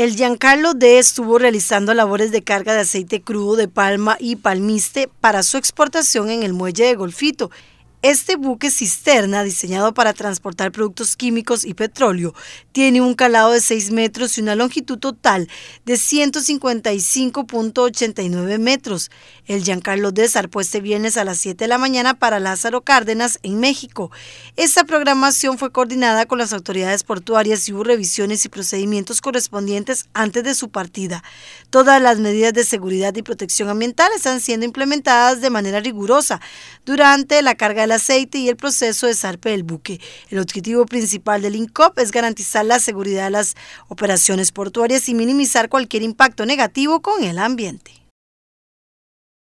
El Giancarlo D. estuvo realizando labores de carga de aceite crudo de palma y palmiste para su exportación en el muelle de Golfito. Este buque cisterna, diseñado para transportar productos químicos y petróleo, tiene un calado de 6 metros y una longitud total de 155.89 metros. El Giancarlo De este viernes a las 7 de la mañana para Lázaro Cárdenas, en México. Esta programación fue coordinada con las autoridades portuarias y hubo revisiones y procedimientos correspondientes antes de su partida. Todas las medidas de seguridad y protección ambiental están siendo implementadas de manera rigurosa durante la carga de el aceite y el proceso de zarpe del buque. El objetivo principal del INCOP es garantizar la seguridad de las operaciones portuarias y minimizar cualquier impacto negativo con el ambiente.